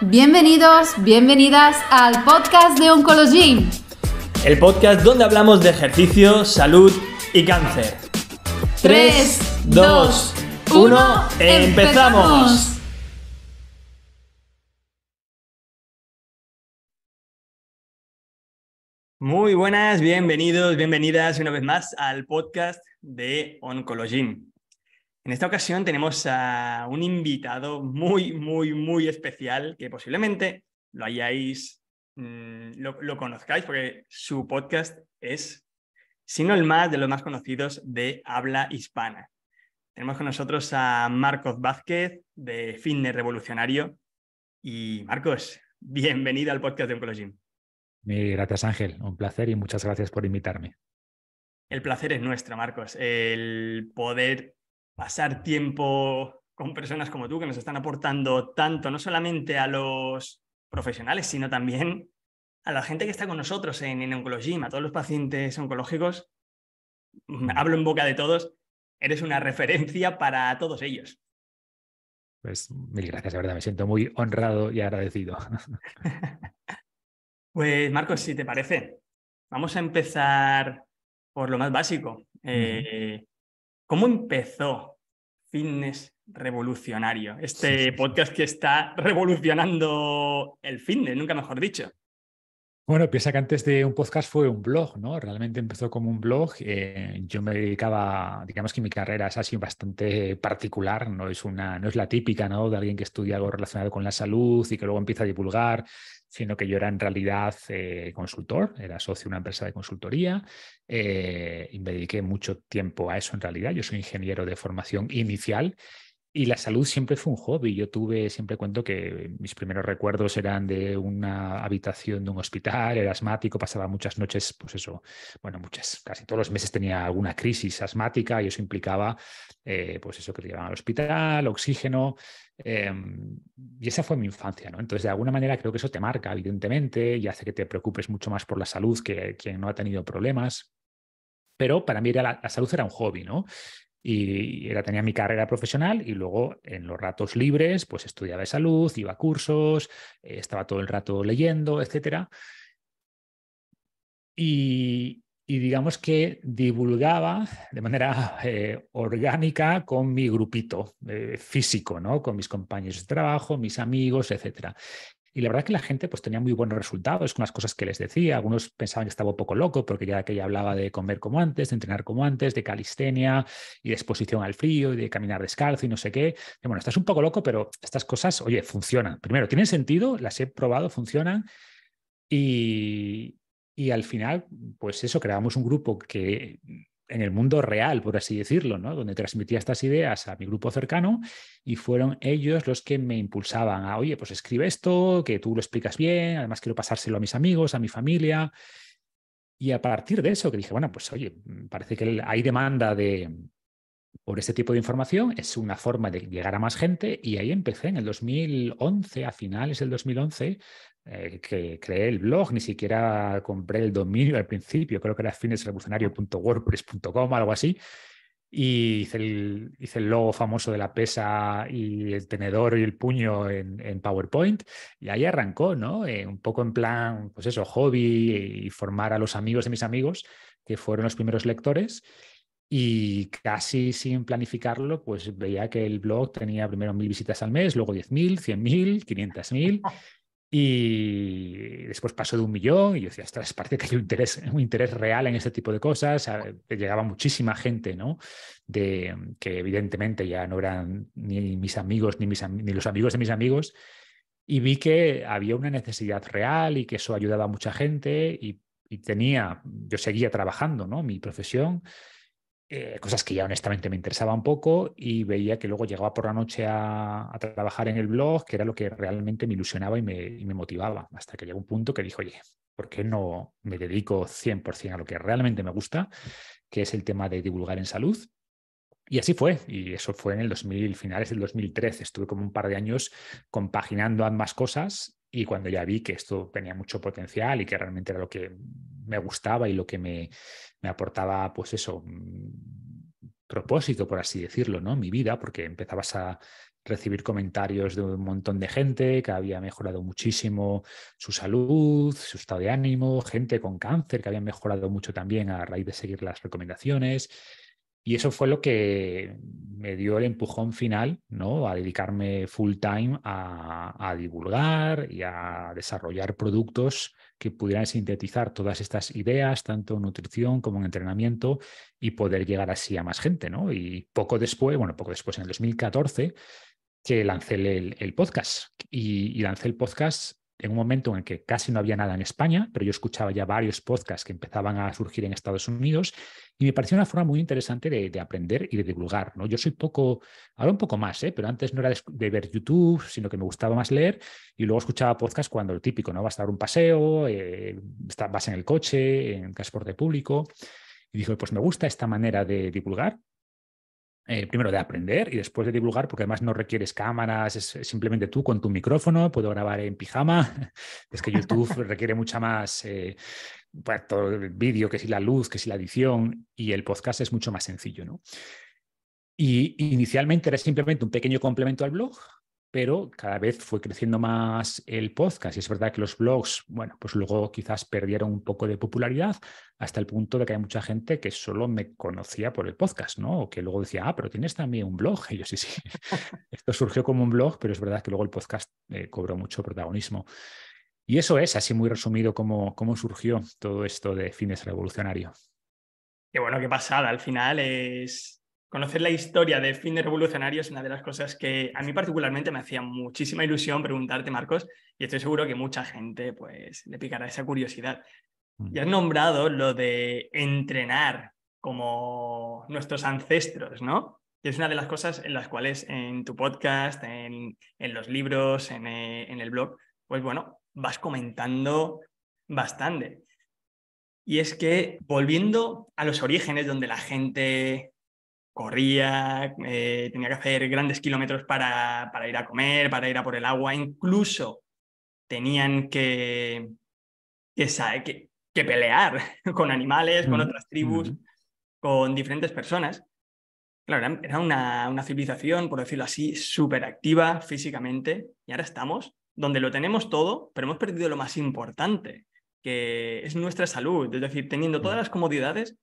Bienvenidos, bienvenidas al podcast de Oncologin. El podcast donde hablamos de ejercicio, salud y cáncer. 3, 2, 1, empezamos. Muy buenas, bienvenidos, bienvenidas una vez más al podcast de Oncologym. En esta ocasión tenemos a un invitado muy, muy, muy especial que posiblemente lo hayáis, mm, lo, conozcáis porque su podcast es, si no el más, de los más conocidos de habla hispana. Tenemos con nosotros a Marcos Vázquez de Fitness Revolucionario. Y Marcos, bienvenido al podcast de Oncology. Gracias Ángel, un placer y muchas gracias por invitarme. El placer es nuestro, Marcos. El poder pasar tiempo con personas como tú que nos están aportando tanto, no solamente a los profesionales, sino también a la gente que está con nosotros en, en a todos los pacientes oncológicos. Mm, hablo en boca de todos, eres una referencia para todos ellos. Pues mil gracias, de verdad, me siento muy honrado y agradecido. pues Marcos, si te parece, vamos a empezar por lo más básico. ¿Cómo empezó Fitness Revolucionario? Este podcast que está revolucionando el fitness, nunca mejor dicho. Bueno, piensa que antes de un podcast fue un blog, ¿no? Realmente empezó como un blog. Eh, yo me dedicaba, digamos que mi carrera es así bastante particular, no es una, no es la típica, ¿no? De alguien que estudia algo relacionado con la salud y que luego empieza a divulgar, sino que yo era en realidad eh, consultor, era socio de una empresa de consultoría eh, y me dediqué mucho tiempo a eso en realidad. Yo soy ingeniero de formación inicial y la salud siempre fue un hobby. Yo tuve, siempre cuento que mis primeros recuerdos eran de una habitación de un hospital, era asmático, pasaba muchas noches, pues eso, bueno, muchas, casi todos los meses tenía alguna crisis asmática y eso implicaba, eh, pues eso, que te llevaban al hospital, oxígeno, em, y esa fue mi infancia, ¿no? Entonces, de alguna manera creo que eso te marca, evidentemente, y hace que te preocupes mucho más por la salud que quien no ha tenido problemas pero para mí la, salud era un hobby, ¿no? y era, tenía mi carrera profesional y luego en los ratos libres pues estudiaba de salud, iba a cursos, eh, estaba todo el rato leyendo, etc. Y, digamos que divulgaba de manera eh, orgánica con mi grupito eh, físico, ¿no? con mis compañeros de trabajo, mis amigos, etc. Y la verdad es que la gente pues, tenía muy buenos resultados con las cosas que les decía. Algunos pensaban que estaba un poco loco porque ya que ella hablaba de comer como antes, de entrenar como antes, de calistenia y de exposición al frío y de caminar descalzo y no sé qué. bueno, estás un poco loco, pero estas cosas, oye, funcionan. Primero, tienen sentido, las he probado, funcionan. Y, y al final, pues eso, creamos un grupo que en el mundo real, por así decirlo, ¿no? donde transmitía estas ideas a mi grupo cercano y fueron ellos los que me impulsaban a, oye, pues escribe esto, que tú lo explicas bien, además quiero pasárselo a mis amigos, a mi familia. Y a partir de eso que dije, bueno, pues oye, parece que hay demanda de, por este tipo de información, es una forma de llegar a más gente y ahí empecé en el 2011, a finales del 2011, eh, que creé el blog, ni siquiera compré el dominio al principio, creo que era finesrevolucionario.wordpress.com, algo así, y hice el, hice el, logo famoso de la pesa y el tenedor y el puño en, PowerPoint y ahí arrancó, ¿no? Eh, un poco en plan, pues eso, hobby y formar a los amigos de mis amigos que fueron los primeros lectores y casi sin planificarlo, pues veía que el blog tenía primero mil visitas al mes, luego diez mil, cien mil, quinientas mil... Y después pasó de un millón y yo decía, ostras, parece que hay un interés, un interés real en este tipo de cosas. Llegaba muchísima gente, ¿no? De, que evidentemente ya no eran ni mis amigos ni, mis, ni los amigos de mis amigos. Y vi que había una necesidad real y que eso ayudaba a mucha gente y, y tenía, yo seguía trabajando, ¿no? Mi profesión eh, cosas que ya honestamente me interesaban poco y veía que luego llegaba por la noche a, trabajar en el blog, que era lo que realmente me ilusionaba y me, motivaba, hasta que llegó un punto que dije, oye, ¿por qué no me dedico 100% a lo que realmente me gusta, que es el tema de divulgar en salud? Y así fue, y eso fue en el 2000, finales del 2013. Estuve como un par de años compaginando ambas cosas y cuando ya vi que esto tenía mucho potencial y que realmente era lo que me gustaba y lo que me, aportaba, pues eso, mm, propósito, por así decirlo, ¿no? Mi vida, porque empezabas a recibir comentarios de un montón de gente que había mejorado muchísimo su salud, su estado de ánimo, gente con cáncer que había mejorado mucho también a raíz de seguir las recomendaciones, y eso fue lo que me dio el empujón final, ¿no? A dedicarme full time a, divulgar y a desarrollar productos que pudieran sintetizar todas estas ideas, tanto en nutrición como en entrenamiento, y poder llegar así a más gente, ¿no? Y poco después, bueno, poco después, en el 2014, que lancé el, podcast. Y, y, lancé el podcast en un momento en el que casi no había nada en España, pero yo escuchaba ya varios podcasts que empezaban a surgir en Estados Unidos y me pareció una forma muy interesante de, aprender y de divulgar. ¿no? Yo soy poco, ahora un poco más, ¿eh? pero antes no era de, ver YouTube, sino que me gustaba más leer y luego escuchaba podcasts cuando lo típico, ¿no? vas a dar un paseo, eh, vas en el coche, en transporte público. Y dijo, pues me gusta esta manera de divulgar, eh, primero de aprender y después de divulgar, porque además no requieres cámaras, es simplemente tú con tu micrófono, puedo grabar en pijama, es que YouTube requiere mucha más, eh, pues, el vídeo, que si la luz, que si la edición, y el podcast es mucho más sencillo, ¿no? Y inicialmente era simplemente un pequeño complemento al blog, pero cada vez fue creciendo más el podcast y es verdad que los blogs, bueno, pues luego quizás perdieron un poco de popularidad hasta el punto de que hay mucha gente que solo me conocía por el podcast, ¿no? O que luego decía, ah, pero tienes también un blog. Y yo sí, sí, esto surgió como un blog, pero es verdad que luego el podcast eh, cobró mucho protagonismo. Y eso es, así muy resumido, cómo, cómo surgió todo esto de fines revolucionario. Qué bueno, qué pasada. Al final es, conocer la historia de Fin de Revolucionario es una de las cosas que a mí particularmente me hacía muchísima ilusión preguntarte, Marcos, y estoy seguro que mucha gente pues, le picará esa curiosidad. Mm. Y has nombrado lo de entrenar como nuestros ancestros, ¿no? Y es una de las cosas en las cuales en tu podcast, en, en los libros, en, eh, en el blog, pues bueno, vas comentando bastante. Y es que volviendo a los orígenes donde la gente corría, eh, tenía que hacer grandes kilómetros para, ir a comer, para ir a por el agua, incluso tenían que, que, pelear con animales, con otras tribus, con diferentes personas. Claro, era una, una civilización, por decirlo así, súper activa físicamente y ahora estamos donde lo tenemos todo, pero hemos perdido lo más importante, que es nuestra salud, es decir, teniendo todas las comodidades,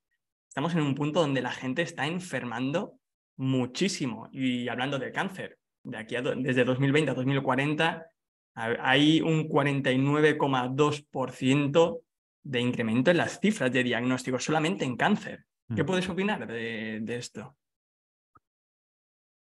estamos en un punto donde la gente está enfermando muchísimo. Y hablando del cáncer, de aquí desde 2020 a 2040 hay un 49,2% de incremento en las cifras de diagnóstico solamente en cáncer. ¿Qué mm. puedes opinar de esto?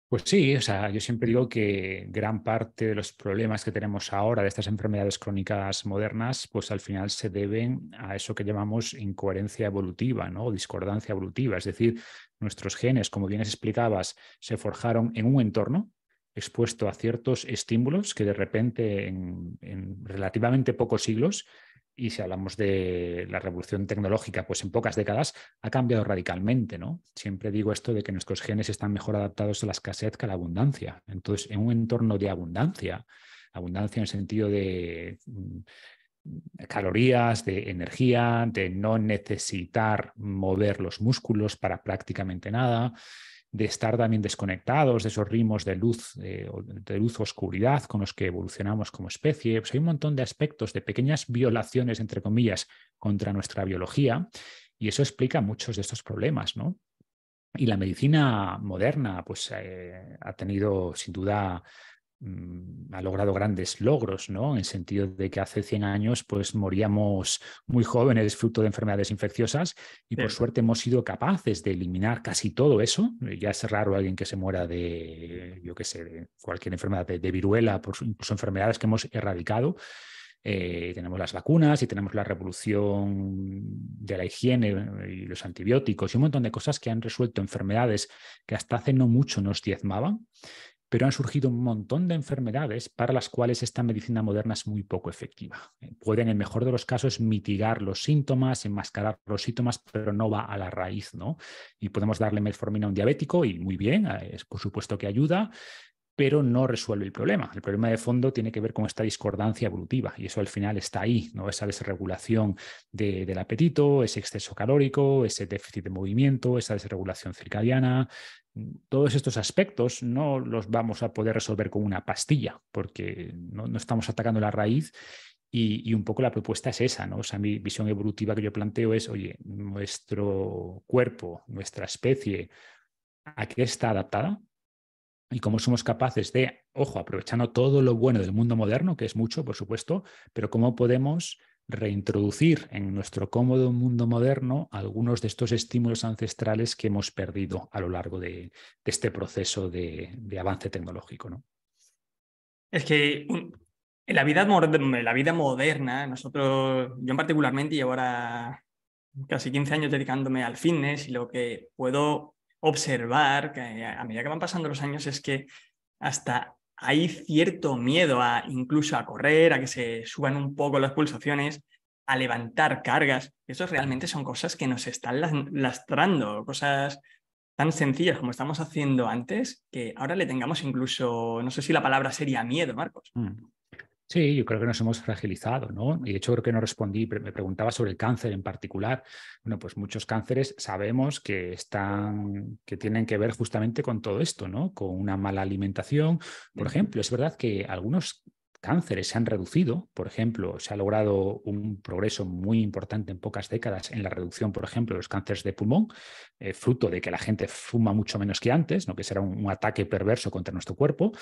Pues sí, o sea, yo siempre digo que gran parte de los problemas que tenemos ahora de estas enfermedades crónicas modernas, pues al final se deben a eso que llamamos incoherencia evolutiva, ¿no? O discordancia evolutiva. Es decir, nuestros genes, como bien explicabas, se forjaron en un entorno expuesto a ciertos estímulos que de repente en relativamente pocos siglos y si hablamos de la revolución tecnológica, pues en pocas décadas ha cambiado radicalmente, ¿no? Siempre digo esto de que nuestros genes están mejor adaptados a la escasez que a la abundancia. Entonces, en un entorno de abundancia, abundancia en el sentido de mm, calorías, de energía, de no necesitar mover los músculos para prácticamente nada, de estar también desconectados de esos ritmos de luz, eh, de luz oscuridad con los que evolucionamos como especie. Pues hay un montón de aspectos, de pequeñas violaciones, entre comillas, contra nuestra biología, y eso explica muchos de estos problemas, ¿no? Y la medicina moderna, pues, eh, ha tenido sin duda Mm, ha logrado grandes logros, ¿no? En el sentido de que hace 100 años pues moríamos muy jóvenes fruto de enfermedades infecciosas y por suerte hemos sido capaces de eliminar casi todo eso. Eh, ya es raro alguien que se muera de, yo qué sé, de cualquier enfermedad de, viruela, incluso enfermedades que hemos erradicado. Eh, tenemos las vacunas y tenemos la revolución de la higiene y los antibióticos y un montón de cosas que han resuelto enfermedades que hasta hace no mucho nos diezmaban pero han surgido un montón de enfermedades para las cuales esta medicina moderna es muy poco efectiva. Eh, Pueden, en el mejor de los casos, mitigar los síntomas, enmascarar los síntomas, pero no va a la raíz, ¿no? Y podemos darle metformina a un diabético y muy bien, por supuesto que ayuda, pero no resuelve el problema. El problema de fondo tiene que ver con esta discordancia evolutiva y eso al final está ahí, ¿no? Esa desregulación del apetito, ese exceso calórico, ese déficit de movimiento, esa desregulación circadiana, todos estos aspectos no los vamos a poder resolver con una pastilla, porque no, estamos atacando la raíz y, y, un poco la propuesta es esa, ¿no? O sea, mi visión evolutiva que yo planteo es, oye, nuestro cuerpo, nuestra especie, ¿a qué está adaptada? Y cómo somos capaces de, ojo, aprovechando todo lo bueno del mundo moderno, que es mucho, por supuesto, pero cómo podemos reintroducir en nuestro cómodo mundo moderno algunos de estos estímulos ancestrales que hemos perdido a lo largo de, este proceso de, avance tecnológico. ¿no? Es que en la vida, moderna, nosotros, yo en particularmente llevo ahora casi 15 años dedicándome al fitness y lo que puedo observar a medida que van pasando los años es que hasta hay cierto miedo a incluso a correr, a que se suban un poco las pulsaciones, a levantar cargas. Esos realmente son cosas que nos están lastrando, cosas tan sencillas como estamos haciendo antes, que ahora le tengamos incluso, no sé si la palabra sería miedo, Marcos. Mm. Sí, yo creo que nos hemos fragilizado, ¿no? Y de hecho creo que no respondí, me preguntaba sobre el cáncer en particular. Bueno, pues muchos cánceres sabemos que están, que tienen que ver justamente con todo esto, ¿no? Con una mala alimentación. Por ejemplo, es verdad que algunos cánceres se han reducido, por ejemplo, se ha logrado un progreso muy importante en pocas décadas en la reducción, por ejemplo, de los cánceres de pulmón, eh, fruto de que la gente fuma mucho menos que antes, ¿no? que será un, ataque perverso contra nuestro cuerpo,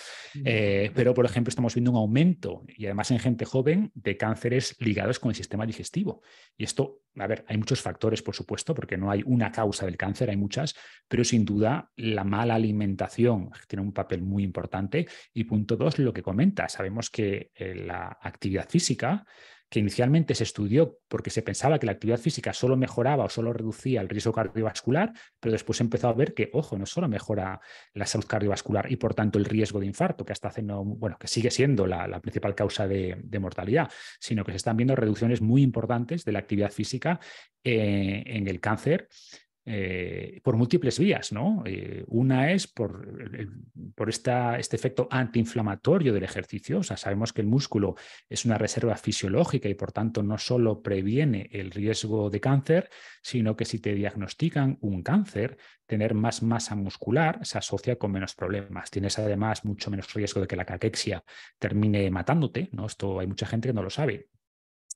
eh, pero, por ejemplo, estamos viendo un aumento, y además en gente joven, de cánceres ligados con el sistema digestivo. Y esto, a ver, hay muchos factores, por supuesto, porque no hay una causa del cáncer, hay muchas, pero sin duda la mala alimentación tiene un papel muy importante. Y punto dos, lo que comenta, sabemos que eh, la actividad física, que inicialmente se estudió porque se pensaba que la actividad física solo mejoraba o solo reducía el riesgo cardiovascular, pero después se empezó a ver que, ojo, no solo mejora la salud cardiovascular y por tanto el riesgo de infarto, que hasta hace bueno, que sigue siendo la, principal causa de, mortalidad, sino que se están viendo reducciones muy importantes de la actividad física eh, en el cáncer eh, por múltiples vías, ¿no? Eh, una es por, por esta, este efecto antiinflamatorio del ejercicio, o sea, sabemos que el músculo es una reserva fisiológica y por tanto no solo previene el riesgo de cáncer, sino que si te diagnostican un cáncer, tener más masa muscular se asocia con menos problemas. Tienes además mucho menos riesgo de que la caquexia termine matándote, ¿no? Esto hay mucha gente que no lo sabe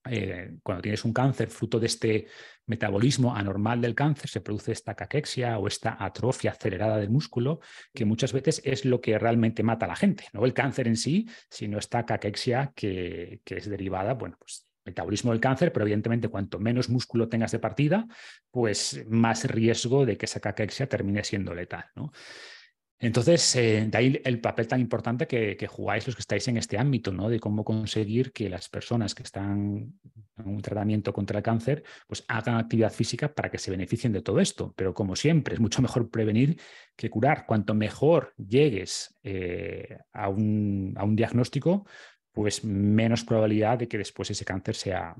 eh, cuando tienes un cáncer, fruto de este metabolismo anormal del cáncer, se produce esta caquexia o esta atrofia acelerada del músculo, que muchas veces es lo que realmente mata a la gente, no el cáncer en sí, sino esta caquexia que, es derivada, bueno, pues metabolismo del cáncer, pero evidentemente cuanto menos músculo tengas de partida, pues más riesgo de que esa caquexia termine siendo letal. ¿no? Entonces, eh, de ahí el papel tan importante que, jugáis los que estáis en este ámbito, ¿no? De cómo conseguir que las personas que están en un tratamiento contra el cáncer, pues hagan actividad física para que se beneficien de todo esto. Pero como siempre, es mucho mejor prevenir que curar. Cuanto mejor llegues eh, a, un, diagnóstico, pues menos probabilidad de que después ese cáncer sea,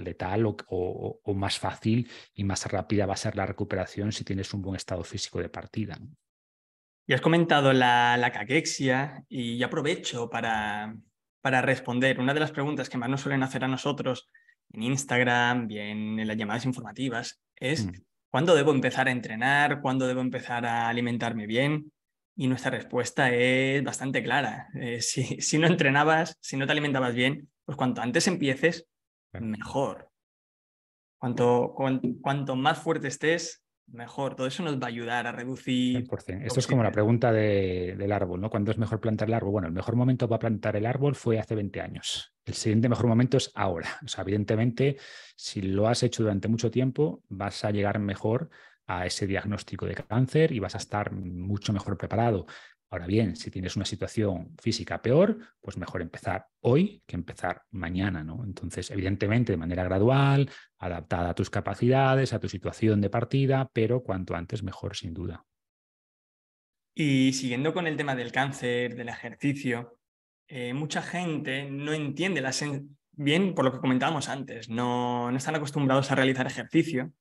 letal o, más fácil y más rápida va a ser la recuperación si tienes un buen estado físico de partida. Y has comentado la, caquexia y aprovecho para, para responder una de las preguntas que más nos suelen hacer a nosotros en Instagram bien en, las llamadas informativas es mm. ¿cuándo debo empezar a entrenar? ¿Cuándo debo empezar a alimentarme bien? Y nuestra respuesta es bastante clara. Eh, si, no entrenabas, si no te alimentabas bien, pues cuanto antes empieces, mejor. cuanto más fuerte estés, mejor. Todo eso nos va a ayudar a reducir. 100%. Esto es como la pregunta del árbol, ¿no? ¿Cuándo es mejor plantar el árbol? Bueno, el mejor momento para plantar el árbol fue hace 20 años. El siguiente mejor momento es ahora. O sea, evidentemente, si lo has hecho durante mucho tiempo, vas a llegar mejor a ese diagnóstico de cáncer y vas a estar mucho mejor preparado. Ahora bien, si tienes una situación física peor, pues mejor empezar hoy que empezar mañana, ¿no? Entonces, evidentemente, de manera gradual, adaptada a tus capacidades, a tu situación de partida, pero cuanto antes mejor, sin duda. Y siguiendo con el tema del cáncer, del ejercicio, eh, mucha gente no entiende bien por lo que comentábamos antes, no, no, están acostumbrados a realizar ejercicio,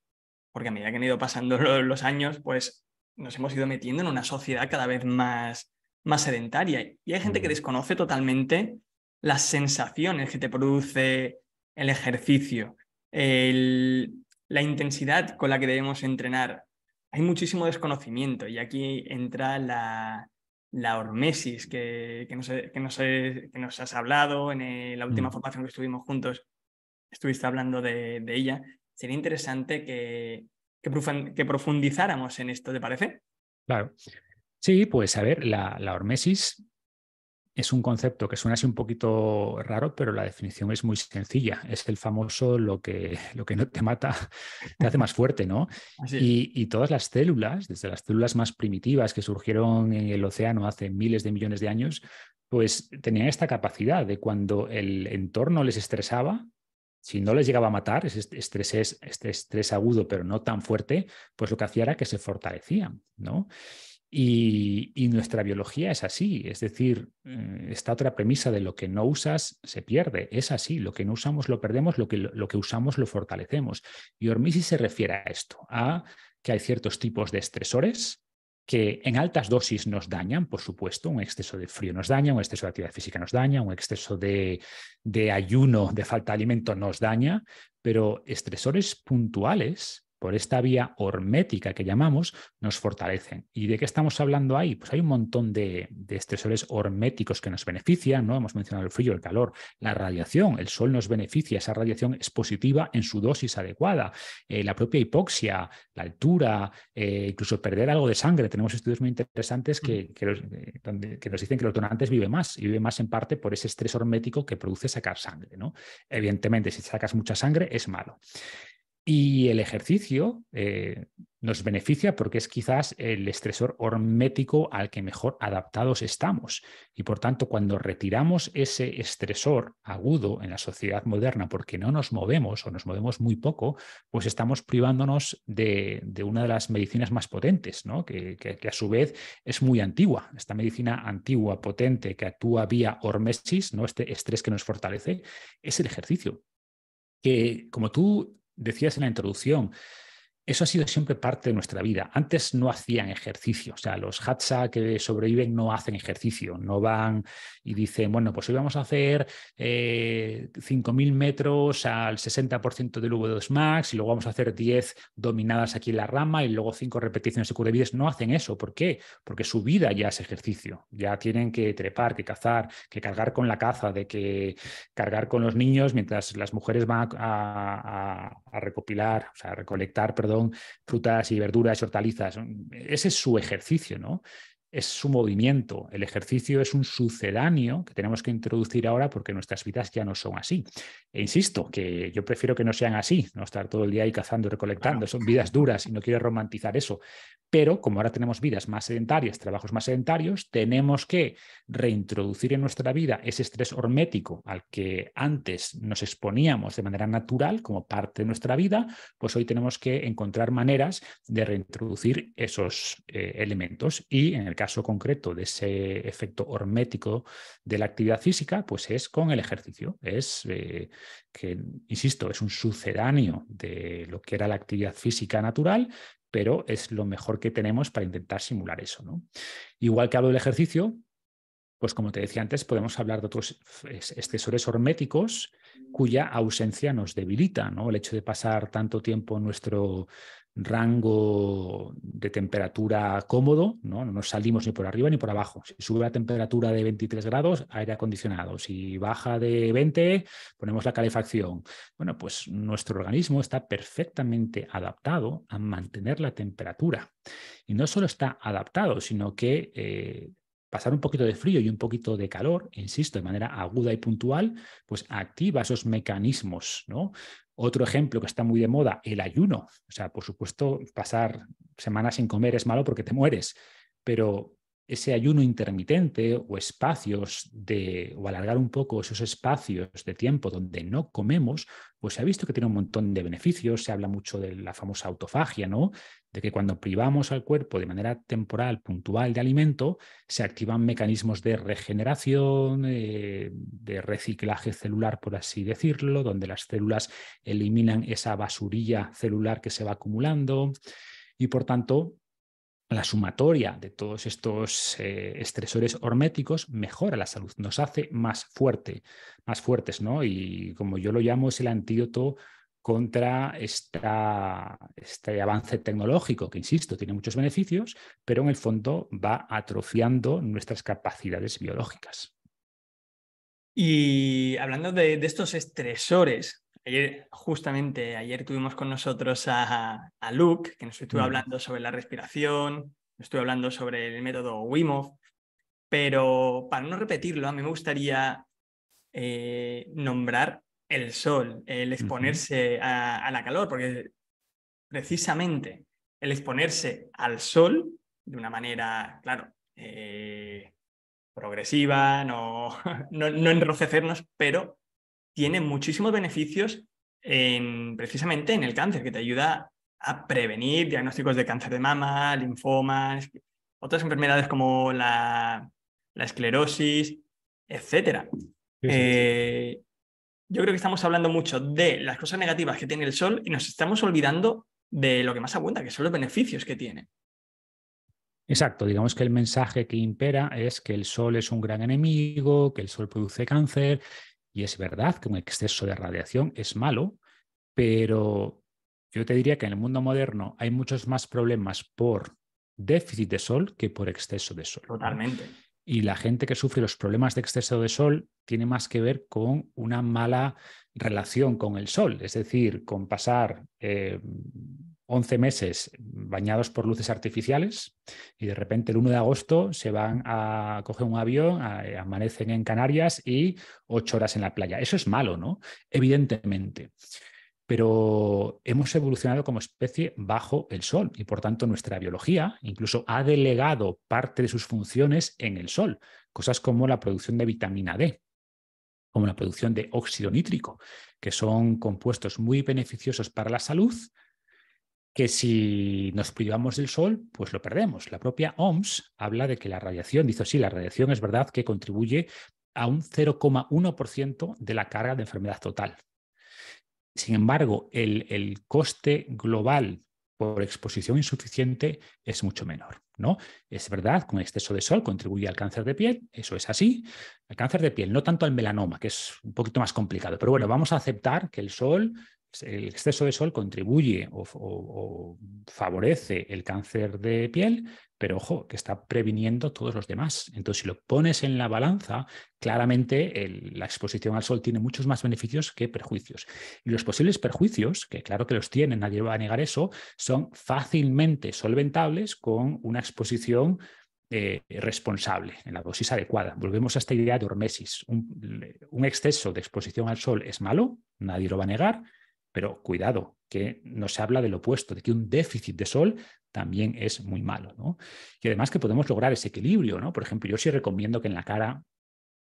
porque a medida que han ido pasando los años, pues nos hemos ido metiendo en una sociedad cada vez más, más sedentaria. Y hay gente que mm. desconoce totalmente las sensaciones que te produce el ejercicio, la intensidad con la que debemos entrenar. Hay muchísimo desconocimiento y aquí entra la, la hormesis que, nos, has hablado en la última mm. formación que estuvimos juntos. Estuviste hablando de ella. Sería interesante que, que profundizáramos en esto, ¿te parece? Claro. Sí, pues a ver, la, hormesis es un concepto que suena así un poquito raro, pero la definición es muy sencilla. Es el famoso lo que, lo que no te mata te hace más fuerte, ¿no? Y, y, todas las células, desde las células más primitivas que surgieron en el océano hace miles de millones de años, pues tenían esta capacidad de cuando el entorno les estresaba, si no les llegaba a matar, ese este estrés, este estrés agudo, pero no tan fuerte, pues lo que hacía era que se fortalecían, ¿no? Y, nuestra biología es así, es decir, eh, esta otra premisa de lo que no usas se pierde, es así, lo que no usamos lo perdemos, lo que, lo que usamos lo fortalecemos. Y Hormisi se refiere a esto, a que hay ciertos tipos de estresores que en altas dosis nos dañan, por supuesto, un exceso de frío nos daña, un exceso de actividad física nos daña, un exceso de, ayuno, de falta de alimento nos daña, pero estresores puntuales por esta vía hormética que llamamos, nos fortalecen. ¿Y de qué estamos hablando ahí? Pues hay un montón de, estresores horméticos que nos benefician, ¿no? Hemos mencionado el frío, el calor, la radiación, el sol nos beneficia, esa radiación es positiva en su dosis adecuada, eh, la propia hipoxia, la altura, eh, incluso perder algo de sangre. Tenemos estudios muy interesantes que, mm. que, eh, que, nos dicen que los donantes viven más y viven más en parte por ese estrés hormético que produce sacar sangre, ¿no? Evidentemente, si sacas mucha sangre es malo. Y el ejercicio eh, nos beneficia porque es quizás el estresor hormético al que mejor adaptados estamos. Y por tanto, cuando retiramos ese estresor agudo en la sociedad moderna porque no nos movemos o nos movemos muy poco, pues estamos privándonos de, una de las medicinas más potentes, ¿no? que, que, a su vez es muy antigua. Esta medicina antigua, potente, que actúa vía hormesis, ¿no? este estrés que nos fortalece, es el ejercicio que como tú decías en la introducción, eso ha sido siempre parte de nuestra vida. Antes no hacían ejercicio, o sea, los Hatsa que sobreviven no hacen ejercicio, no van y dicen, bueno, pues hoy vamos a hacer 5.000 eh, metros al 60% del V2 Max y luego vamos a hacer 10 dominadas aquí en la rama y luego 5 repeticiones de vidas. No hacen eso, ¿por qué? Porque su vida ya es ejercicio, ya tienen que trepar, que cazar, que cargar con la caza, de que cargar con los niños mientras las mujeres van a, a recopilar, o sea, a recolectar, perdón, frutas y verduras y hortalizas. Ese es su ejercicio, ¿no? es su movimiento. El ejercicio es un sucedáneo que tenemos que introducir ahora porque nuestras vidas ya no son así. E insisto, que yo prefiero que no sean así, no estar todo el día ahí cazando y recolectando. Son vidas duras y no quiero romantizar eso. Pero como ahora tenemos vidas más sedentarias, trabajos más sedentarios, tenemos que reintroducir en nuestra vida ese estrés hormético al que antes nos exponíamos de manera natural como parte de nuestra vida, pues hoy tenemos que encontrar maneras de reintroducir esos eh, elementos. Y en el caso concreto de ese efecto hormético de la actividad física, pues es con el ejercicio. Es eh, que, insisto, es un sucedáneo de lo que era la actividad física natural, pero es lo mejor que tenemos para intentar simular eso. ¿no? Igual que hablo del ejercicio, pues como te decía antes, podemos hablar de otros excesores horméticos cuya ausencia nos debilita, ¿no? El hecho de pasar tanto tiempo nuestro rango de temperatura cómodo, ¿no? nos salimos ni por arriba ni por abajo. Si sube la temperatura de 23 grados, aire acondicionado. Si baja de 20, ponemos la calefacción. Bueno, pues nuestro organismo está perfectamente adaptado a mantener la temperatura. Y no solo está adaptado, sino que eh, pasar un poquito de frío y un poquito de calor, insisto, de manera aguda y puntual, pues activa esos mecanismos, ¿no? Otro ejemplo que está muy de moda, el ayuno. O sea, por supuesto, pasar semanas sin comer es malo porque te mueres, pero ese ayuno intermitente o espacios de, o alargar un poco esos espacios de tiempo donde no comemos, pues se ha visto que tiene un montón de beneficios, se habla mucho de la famosa autofagia, ¿no? de que cuando privamos al cuerpo de manera temporal, puntual de alimento, se activan mecanismos de regeneración, eh, de reciclaje celular, por así decirlo, donde las células eliminan esa basurilla celular que se va acumulando y por tanto la sumatoria de todos estos eh, estresores horméticos mejora la salud, nos hace más fuerte, más fuertes, ¿no? Y como yo lo llamo, es el antídoto contra esta, este avance tecnológico, que insisto, tiene muchos beneficios, pero en el fondo va atrofiando nuestras capacidades biológicas. Y hablando de, estos estresores, ayer, justamente ayer tuvimos con nosotros a, a Luke, que nos estuvo mm. hablando sobre la respiración, nos estuvo hablando sobre el método Wim Hof, pero para no repetirlo, a mí me gustaría eh, nombrar el sol, el exponerse a, la calor, porque precisamente el exponerse al sol de una manera, claro, eh, progresiva, no, no, enrojecernos, pero tiene muchísimos beneficios en, precisamente en el cáncer, que te ayuda a prevenir diagnósticos de cáncer de mama, linfomas, otras enfermedades como la, la esclerosis, etc yo creo que estamos hablando mucho de las cosas negativas que tiene el sol y nos estamos olvidando de lo que más aguanta, que son los beneficios que tiene. Exacto, digamos que el mensaje que impera es que el sol es un gran enemigo, que el sol produce cáncer, y es verdad que un exceso de radiación es malo, pero yo te diría que en el mundo moderno hay muchos más problemas por déficit de sol que por exceso de sol. Totalmente y la gente que sufre los problemas de exceso de sol tiene más que ver con una mala relación con el sol, es decir, con pasar 11 eh, meses bañados por luces artificiales y de repente el 1 de agosto se van a coger un avión, eh, amanecen en Canarias y 8 horas en la playa. Eso es malo, ¿no? Evidentemente pero hemos evolucionado como especie bajo el Sol y por tanto nuestra biología incluso ha delegado parte de sus funciones en el Sol, cosas como la producción de vitamina D, como la producción de óxido nítrico, que son compuestos muy beneficiosos para la salud, que si nos privamos del sol, pues lo perdemos. La propia OMS habla de que la radiación, dice sí, la radiación es verdad que contribuye a un 0,1% de la carga de enfermedad total, sin embargo, el, el coste global por exposición insuficiente es mucho menor. ¿no? Es verdad, con exceso de sol contribuye al cáncer de piel, eso es así. Al cáncer de piel, no tanto al melanoma, que es un poquito más complicado, pero bueno, vamos a aceptar que el sol, el exceso de sol contribuye o favorece el cáncer de piel, pero ojo, que está previniendo todos los demás. Entonces, si lo pones en la balanza, claramente la exposición al sol tiene muchos más beneficios que perjuicios. Y los posibles perjuicios, que claro que los tienen, nadie va a negar eso, son fácilmente solventables con una exposición eh, responsable, en la dosis adecuada. Volvemos a esta idea de hormesis. un, exceso de exposición al sol es malo, nadie lo va a negar, pero cuidado, que no se habla del opuesto, de que un déficit de sol también es muy malo. ¿no? Y además que podemos lograr ese equilibrio. ¿no? Por ejemplo, yo sí recomiendo que en la cara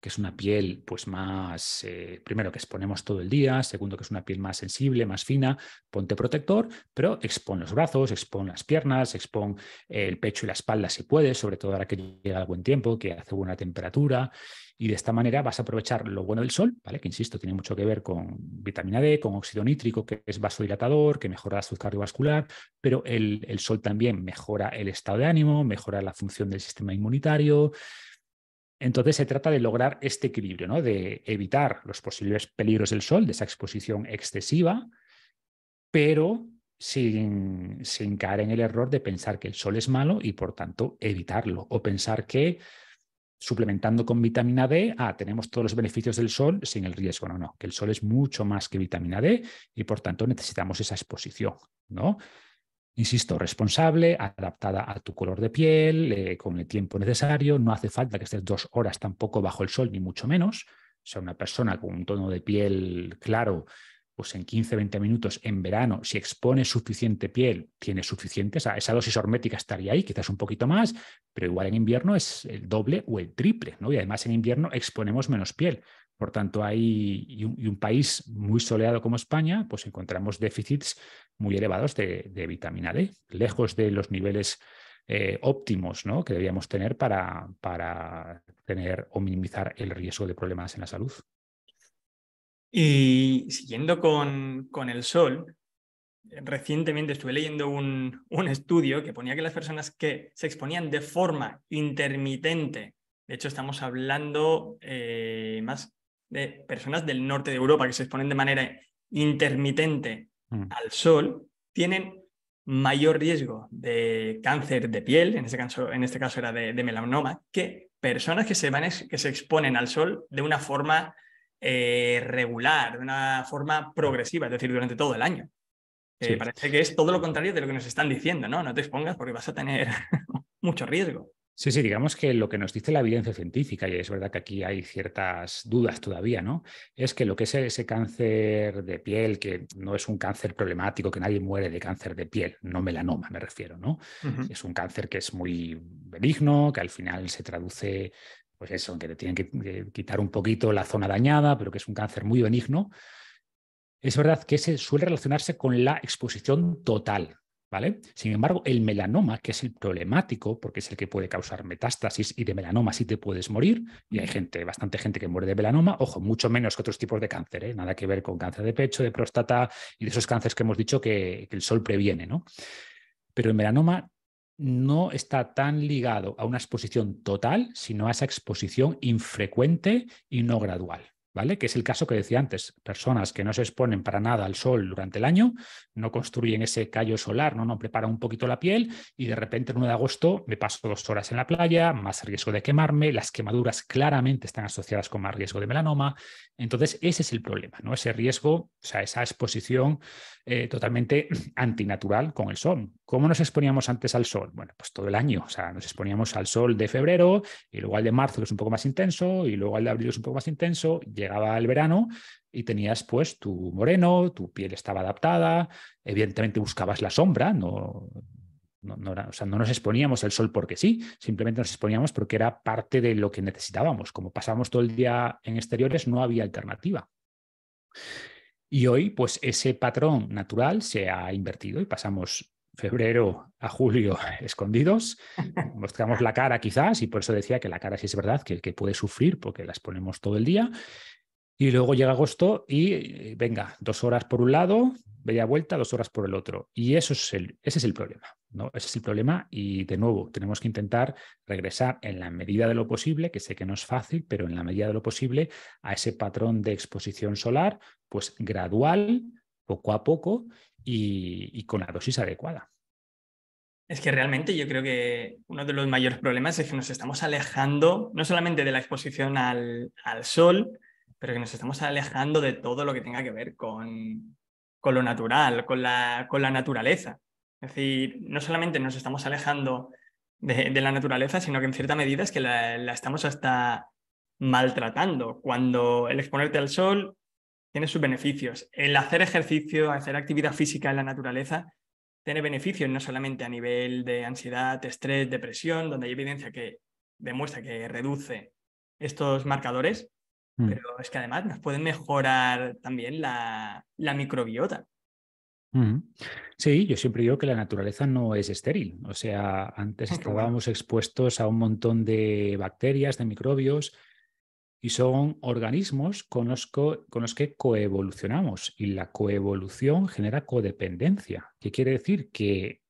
que es una piel pues más, eh, primero que exponemos todo el día, segundo que es una piel más sensible, más fina, ponte protector, pero expon los brazos, expon las piernas, expon el pecho y la espalda si puedes, sobre todo ahora que llega el buen tiempo, que hace buena temperatura y de esta manera vas a aprovechar lo bueno del sol, ¿vale? que insisto, tiene mucho que ver con vitamina D, con óxido nítrico, que es vasodilatador, que mejora la salud cardiovascular, pero el, el sol también mejora el estado de ánimo, mejora la función del sistema inmunitario, entonces se trata de lograr este equilibrio, ¿no? de evitar los posibles peligros del sol, de esa exposición excesiva, pero sin, sin, caer en el error de pensar que el sol es malo y por tanto evitarlo, o pensar que suplementando con vitamina D, ah, tenemos todos los beneficios del sol sin el riesgo. No, no, que el sol es mucho más que vitamina D y por tanto necesitamos esa exposición, ¿no? insisto, responsable, adaptada a tu color de piel, eh, con el tiempo necesario. No hace falta que estés dos horas tampoco bajo el sol, ni mucho menos. O sea, una persona con un tono de piel claro, pues en 15, 20 minutos en verano, si expone suficiente piel, tiene suficiente. esa dosis hormética estaría ahí, quizás un poquito más, pero igual en invierno es el doble o el triple, ¿no? Y además en invierno exponemos menos piel. Por tanto, hay y un, país muy soleado como España, pues encontramos déficits muy elevados de, vitamina D, lejos de los niveles eh, óptimos ¿no? que debíamos tener para, para tener o minimizar el riesgo de problemas en la salud. Y siguiendo con, con el sol, eh, recientemente estuve leyendo un, un, estudio que ponía que las personas que se exponían de forma intermitente, de hecho estamos hablando eh, más de personas del norte de Europa que se exponen de manera intermitente mm. al sol, tienen mayor riesgo de cáncer de piel, en este caso, en este caso era de, melanoma, que personas que se, van que se exponen al sol de una forma eh, regular, de una forma progresiva, es decir, durante todo el año. Parece que es todo lo contrario de lo que nos están diciendo, ¿no? No te expongas porque vas a tener mucho riesgo. Sí, sí, digamos que lo que nos dice la evidencia científica, y es verdad que aquí hay ciertas dudas todavía, ¿no? Es que lo que es ese cáncer de piel, que no es un cáncer problemático, que nadie muere de cáncer de piel, no melanoma me refiero, ¿no? Es un cáncer que es muy benigno, que al final se traduce, pues eso, que te tienen que eh, quitar un poquito la zona dañada, pero que es un cáncer muy benigno. Es verdad que se suele relacionarse con la exposición total sin embargo, el melanoma, que es el problemático, porque es el que puede causar metástasis y de melanoma sí te puedes morir, y hay gente, bastante gente que muere de melanoma, ojo, mucho menos que otros tipos de cáncer, ¿eh? nada que ver con cáncer de pecho, de próstata y de esos cánceres que hemos dicho que, el sol previene, ¿no? Pero el melanoma no está tan ligado a una exposición total, sino a esa exposición infrecuente y no gradual. ¿Vale? Que es el caso que decía antes, personas que no se exponen para nada al sol durante el año, no construyen ese callo solar, ¿no? no prepara un poquito la piel y de repente el 1 de agosto me paso dos horas en la playa, más riesgo de quemarme, las quemaduras claramente están asociadas con más riesgo de melanoma. Entonces, ese es el problema, ¿no? Ese riesgo, o sea, esa exposición eh, totalmente antinatural con el sol. ¿Cómo nos exponíamos antes al sol? Bueno, pues todo el año, o sea, nos exponíamos al sol de febrero y luego al de marzo, que es un poco más intenso, y luego al de abril, es un poco más intenso, llegaba el verano y tenías pues tu moreno, tu piel estaba adaptada, evidentemente buscabas la sombra, no, o sea, no, nos exponíamos al sol porque sí, simplemente nos exponíamos porque era parte de lo que necesitábamos. Como pasábamos todo el día en exteriores, no había alternativa. Y hoy, pues ese patrón natural se ha invertido y pasamos febrero a julio escondidos, mostramos la cara quizás, y por eso decía que la cara sí es verdad que, que puede sufrir porque las ponemos todo el día, y luego llega agosto y eh, venga, dos horas por un lado, bella vuelta, dos horas por el otro. Y eso es el, ese es el problema, ¿no? Ese es el problema y de nuevo tenemos que intentar regresar en la medida de lo posible, que sé que no es fácil, pero en la medida de lo posible a ese patrón de exposición solar, pues gradual, poco a poco y, con la dosis adecuada. Es que realmente yo creo que uno de los mayores problemas es que nos estamos alejando no solamente de la exposición al, al sol, pero que nos estamos alejando de todo lo que tenga que ver con, lo natural, con la, naturaleza. Es decir, no solamente nos estamos alejando de, la naturaleza, sino que en cierta medida es que la, estamos hasta maltratando. Cuando el exponerte al sol tiene sus beneficios. El hacer ejercicio, hacer actividad física en la naturaleza, tiene beneficios no solamente a nivel de ansiedad, estrés, depresión, donde hay evidencia que demuestra que reduce estos marcadores, Mm. Pero es que además nos pueden mejorar también la, la microbiota. Mm. Sí, yo siempre digo que la naturaleza no es estéril. O sea, antes estábamos expuestos a un montón de bacterias, de microbios, y son organismos con los, con los que coevolucionamos. Y la coevolución genera codependencia, que quiere decir que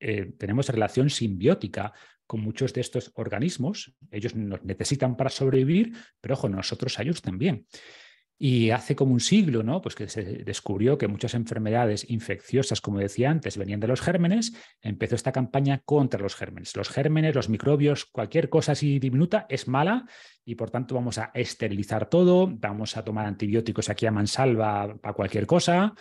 eh, tenemos relación simbiótica con muchos de estos organismos. Ellos nos necesitan para sobrevivir, pero ojo, nosotros a ellos también. Y hace como un siglo, ¿no? Pues que se descubrió que muchas enfermedades infecciosas, como decía antes, venían de los gérmenes. Empezó esta campaña contra los gérmenes. Los gérmenes, los microbios, cualquier cosa así diminuta es mala y por tanto vamos a esterilizar todo, vamos a tomar antibióticos aquí a mansalva para cualquier cosa.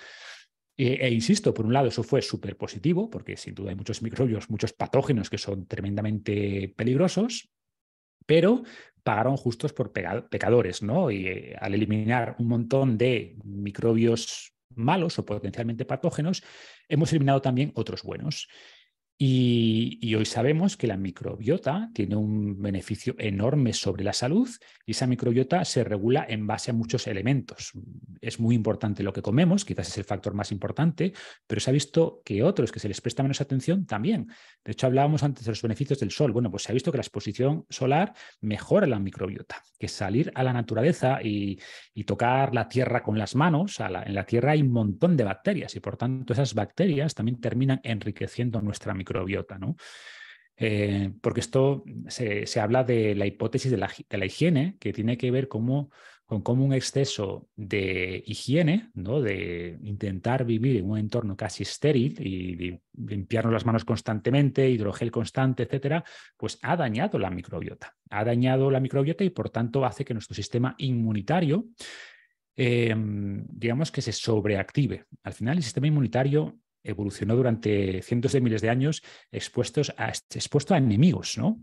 E, insisto, por un lado, eso fue súper positivo, porque sin duda hay muchos microbios, muchos patógenos que son tremendamente peligrosos, pero pagaron justos por pecadores, ¿no? Y eh, al eliminar un montón de microbios malos o potencialmente patógenos, hemos eliminado también otros buenos. Y, hoy sabemos que la microbiota tiene un beneficio enorme sobre la salud y esa microbiota se regula en base a muchos elementos. Es muy importante lo que comemos, quizás es el factor más importante, pero se ha visto que otros que se les presta menos atención también. De hecho, hablábamos antes de los beneficios del sol. Bueno, pues se ha visto que la exposición solar mejora la microbiota, que salir a la naturaleza y, tocar la tierra con las manos, en la tierra hay un montón de bacterias y por tanto esas bacterias también terminan enriqueciendo nuestra microbiota microbiota, ¿no? Eh, porque esto se, habla de la hipótesis de la, higiene, que tiene que ver con cómo un exceso de higiene, ¿no? de intentar vivir en un entorno casi estéril y, limpiarnos las manos constantemente, hidrogel constante, etcétera, pues ha dañado la microbiota. Ha dañado la microbiota y por tanto hace que nuestro sistema inmunitario em, digamos que se sobreactive. Al final el sistema inmunitario evolucionó durante cientos de miles de años expuestos a, expuesto a enemigos, ¿no?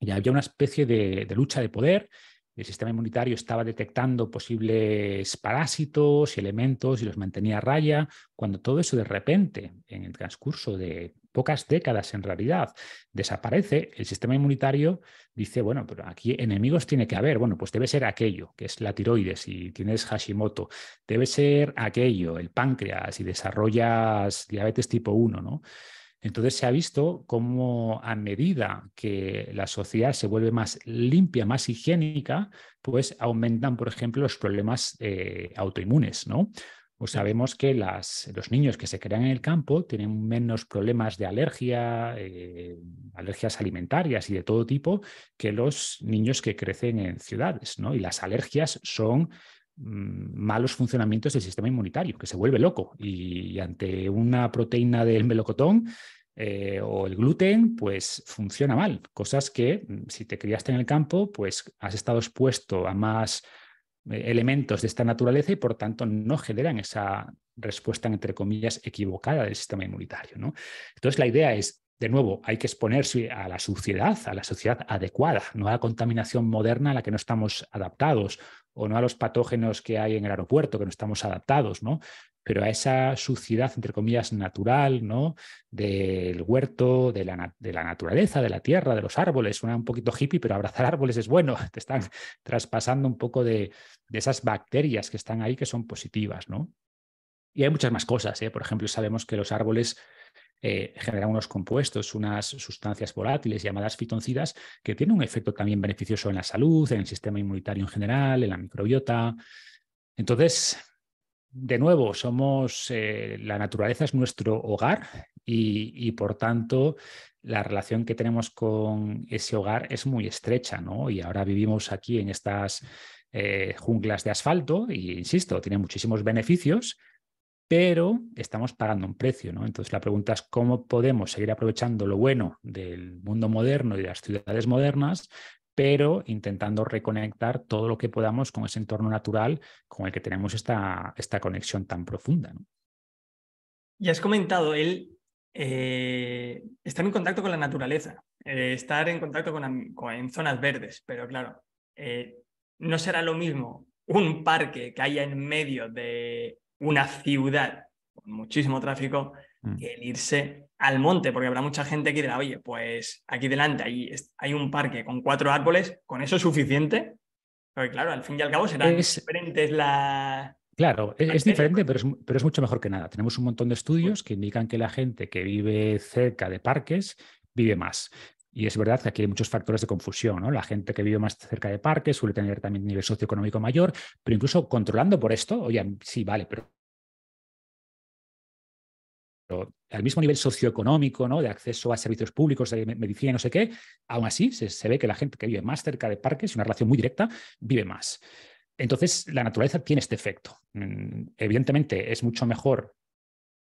Y había una especie de lucha de poder el sistema inmunitario estaba detectando posibles parásitos y elementos y los mantenía a raya, cuando todo eso de repente, en el transcurso de pocas décadas en realidad. Desaparece, el sistema inmunitario dice, bueno, pero aquí enemigos tiene que haber. Bueno, pues debe ser aquello, que es la tiroides, y tienes Hashimoto, debe ser aquello, el páncreas, y desarrollas diabetes tipo 1, ¿no? Entonces se ha visto cómo a medida que la sociedad se vuelve más limpia, más higiénica, pues aumentan, por ejemplo, los problemas eh, autoinmunes, ¿no? pues sabemos que las, los niños que se crean en el campo tienen menos problemas de alergia, eh, alergias alimentarias y de todo tipo que los niños que crecen en ciudades, ¿no? Y las alergias son mm, malos funcionamientos del sistema inmunitario, que se vuelve loco y, ante una proteína del melocotón eh, o el gluten, pues funciona mal. Cosas que mm, si te criaste en el campo, pues has estado expuesto a más eh, elementos de esta naturaleza y por tanto no generan esa respuesta, entre comillas, equivocada del sistema inmunitario. ¿no? Entonces la idea es, de nuevo, hay que exponerse a la suciedad, a la sociedad adecuada, no a la contaminación moderna a la que no estamos adaptados o no a los patógenos que hay en el aeropuerto, que no estamos adaptados, ¿no? pero a esa suciedad, entre comillas, natural, ¿no? Del huerto, de la, naturaleza, de la tierra, de los árboles. Suena un poquito hippie, pero abrazar árboles es bueno. Te están traspasando un poco de, esas bacterias que están ahí que son positivas, ¿no? Y hay muchas más cosas, ¿eh? Por ejemplo, sabemos que los árboles eh, generan unos compuestos, unas sustancias volátiles llamadas fitoncidas, que tienen un efecto también beneficioso en la salud, en el sistema inmunitario en general, en la microbiota. Entonces, de nuevo, somos, eh, la naturaleza es nuestro hogar y, por tanto la relación que tenemos con ese hogar es muy estrecha, ¿no? Y ahora vivimos aquí en estas eh, junglas de asfalto y, insisto, tiene muchísimos beneficios, pero estamos pagando un precio, ¿no? Entonces la pregunta es cómo podemos seguir aprovechando lo bueno del mundo moderno y de las ciudades modernas pero intentando reconectar todo lo que podamos con ese entorno natural con el que tenemos esta, conexión tan profunda. Ya has comentado él eh, estar en contacto con la naturaleza, eh, estar en contacto con, en zonas verdes, pero claro, eh, no será lo mismo un parque que haya en medio de una ciudad con muchísimo tráfico Mm. que el irse al monte, porque habrá mucha gente que dirá, oye, pues aquí delante hay, hay un parque con cuatro árboles, ¿con eso es suficiente? Porque claro, al fin y al cabo serán es, diferentes la... Claro, e-, es, diferente, pero es, pero es, mucho mejor que nada. Tenemos un montón de estudios que indican que la gente que vive cerca de parques vive más. Y es verdad que aquí hay muchos factores de confusión, ¿no? La gente que vive más cerca de parques suele tener también un nivel socioeconómico mayor, pero incluso controlando por esto, oye, sí, vale, pero al mismo nivel socioeconómico, ¿no? de acceso a servicios públicos, de medicina y no sé qué, aún así se, ve que la gente que vive más cerca de parques, una relación muy directa, vive más. Entonces, la naturaleza tiene este efecto. Mm, evidentemente, es mucho mejor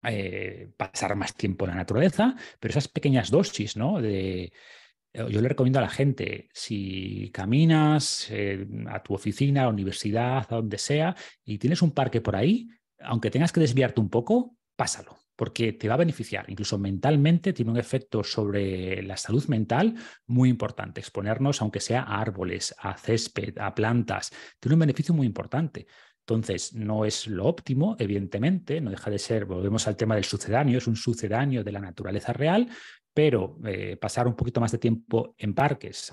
eh, pasar más tiempo en la naturaleza, pero esas pequeñas dosis, ¿no? De, eh, yo le recomiendo a la gente, si caminas eh, a tu oficina, a la universidad, a donde sea, y tienes un parque por ahí, aunque tengas que desviarte un poco, pásalo porque te va a beneficiar, incluso mentalmente tiene un efecto sobre la salud mental muy importante. Exponernos, aunque sea a árboles, a césped, a plantas, tiene un beneficio muy importante. Entonces, no es lo óptimo, evidentemente, no deja de ser, volvemos al tema del sucedáneo, es un sucedáneo de la naturaleza real, pero eh, pasar un poquito más de tiempo en parques,